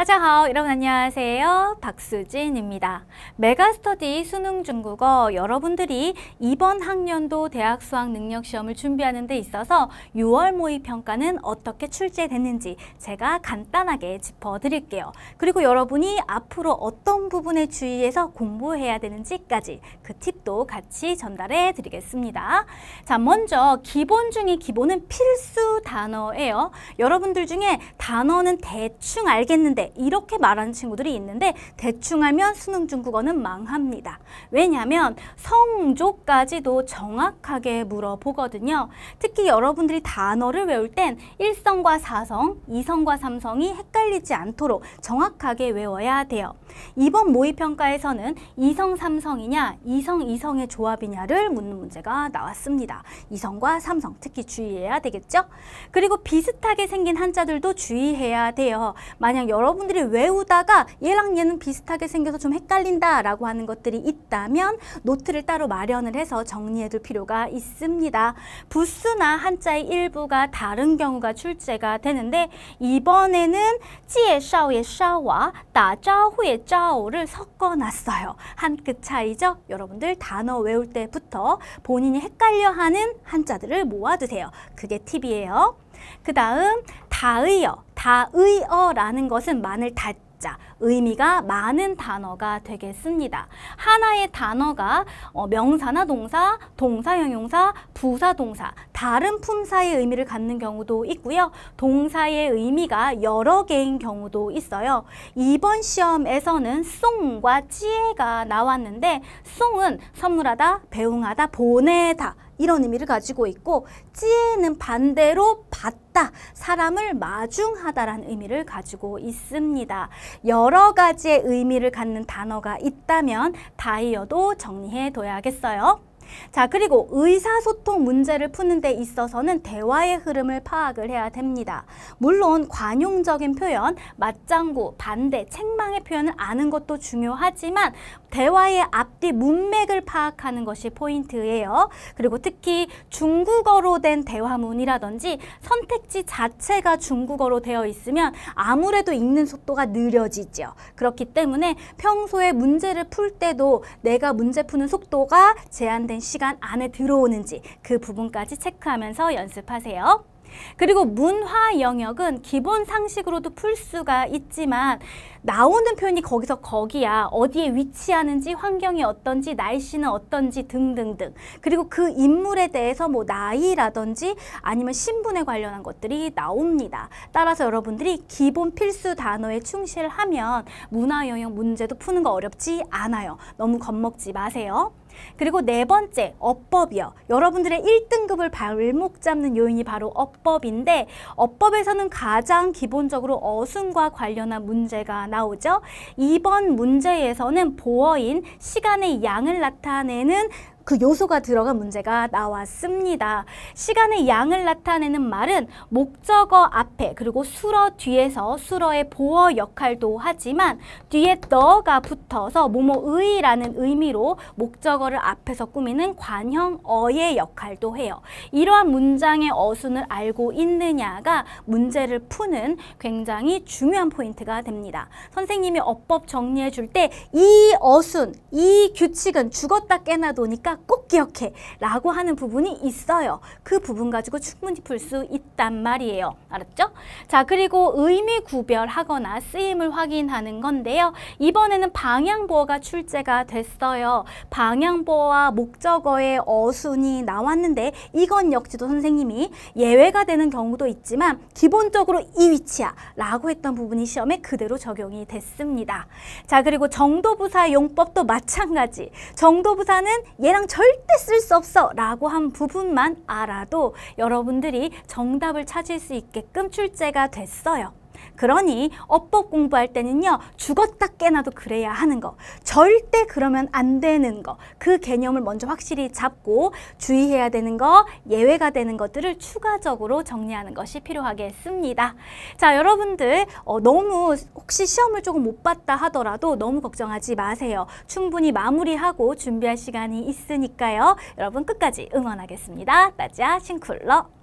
따자하오 여러분 안녕하세요. 박수진입니다. 메가스터디 수능 중국어 여러분들이 이번 학년도 대학 수학 능력 시험을 준비하는 데 있어서 6월 모의 평가는 어떻게 출제됐는지 제가 간단하게 짚어드릴게요. 그리고 여러분이 앞으로 어떤 부분에 주의해서 공부해야 되는지까지 그 팁도 같이 전달해 드리겠습니다. 자, 먼저 기본 중에 기본은 필수 단어예요. 여러분들 중에 단어는 대충 알겠는데 이렇게 말하는 친구들이 있는데 대충 하면 수능 중국어는 망합니다. 왜냐하면 성조까지도 정확하게 물어보거든요. 특히 여러분들이 단어를 외울 땐 1성과 4성, 2성과 3성이 헷갈리지 않도록 정확하게 외워야 돼요. 이번 모의평가에서는 2성, 3성이냐, 2성, 2성의 조합이냐를 묻는 문제가 나왔습니다. 2성과 3성 특히 주의해야 되겠죠? 그리고 비슷하게 생긴 한자들도 주의해야 돼요. 만약 여러분 여러분들이 외우다가 얘랑 얘는 비슷하게 생겨서 좀 헷갈린다라고 하는 것들이 있다면 노트를 따로 마련을 해서 정리해둘 필요가 있습니다. 부수나 한자의 일부가 다른 경우가 출제가 되는데 이번에는 찌에샤오의 샤와 따자후의 짜오를 섞어놨어요. 한 끗 차이죠? 여러분들 단어 외울 때부터 본인이 헷갈려하는 한자들을 모아두세요. 그게 팁이에요. 그 다음 다의어 다의어라는 것은 마늘 다 자, 의미가 많은 단어가 되겠습니다. 하나의 단어가 어, 명사나 동사, 동사형용사, 부사동사, 다른 품사의 의미를 갖는 경우도 있고요. 동사의 의미가 여러 개인 경우도 있어요. 이번 시험에서는 송과 찌에가 나왔는데 송은 선물하다, 배웅하다, 보내다 이런 의미를 가지고 있고 찌에는 반대로 봤다, 사람을 마중하다라는 의미를 가지고 있습니다. 여러 가지의 의미를 갖는 단어가 있다면 다이어도 정리해 둬야겠어요. 자, 그리고 의사소통 문제를 푸는 데 있어서는 대화의 흐름을 파악을 해야 됩니다. 물론 관용적인 표현, 맞장구, 반대, 책망의 표현을 아는 것도 중요하지만 대화의 앞뒤 문맥을 파악하는 것이 포인트예요. 그리고 특히 중국어로 된 대화문이라든지 선택지 자체가 중국어로 되어 있으면 아무래도 읽는 속도가 느려지죠. 그렇기 때문에 평소에 문제를 풀 때도 내가 문제 푸는 속도가 제한된 시간 안에 들어오는지 그 부분까지 체크하면서 연습하세요. 그리고 문화 영역은 기본 상식으로도 풀 수가 있지만 나오는 표현이 거기서 거기야. 어디에 위치하는지, 환경이 어떤지, 날씨는 어떤지 등등등. 그리고 그 인물에 대해서 뭐 나이라든지 아니면 신분에 관련한 것들이 나옵니다. 따라서 여러분들이 기본 필수 단어에 충실하면 문화 영역 문제도 푸는 거 어렵지 않아요. 너무 겁먹지 마세요. 그리고 네 번째, 어법이요. 여러분들의 일등급을 발목 잡는 요인이 바로 어법인데 어법에서는 가장 기본적으로 어순과 관련한 문제가 나오죠. 이번 문제에서는 보어인 시간의 양을 나타내는 그 요소가 들어간 문제가 나왔습니다. 시간의 양을 나타내는 말은 목적어 앞에 그리고 수러 뒤에서 수러의 보어 역할도 하지만 뒤에 너가 붙어서 뭐뭐의라는 의미로 목적어를 앞에서 꾸미는 관형어의 역할도 해요. 이러한 문장의 어순을 알고 있느냐가 문제를 푸는 굉장히 중요한 포인트가 됩니다. 선생님이 어법 정리해 줄 때 이 어순, 이 규칙은 죽었다 깨나도니까 그러니까 꼭 기억해 라고 하는 부분이 있어요. 그 부분 가지고 충분히 풀 수 있단 말이에요. 알았죠? 자 그리고 의미 구별하거나 쓰임을 확인하는 건데요. 이번에는 방향보어가 출제가 됐어요. 방향보어와 목적어의 어순이 나왔는데 이건 역시도 선생님이 예외가 되는 경우도 있지만 기본적으로 이 위치야 라고 했던 부분이 시험에 그대로 적용이 됐습니다. 자 그리고 정도부사 용법도 마찬가지. 정도부사는 얘랑 이거 절대 쓸 수 없어 라고 한 부분만 알아도 여러분들이 정답을 찾을 수 있게끔 출제가 됐어요. 그러니 어법 공부할 때는요. 죽었다 깨나도 그래야 하는 거. 절대 그러면 안 되는 거. 그 개념을 먼저 확실히 잡고 주의해야 되는 거, 예외가 되는 것들을 추가적으로 정리하는 것이 필요하겠습니다. 자, 여러분들 어, 너무 혹시 시험을 조금 못 봤다 하더라도 너무 걱정하지 마세요. 충분히 마무리하고 준비할 시간이 있으니까요. 여러분 끝까지 응원하겠습니다. 따자 싱쿨러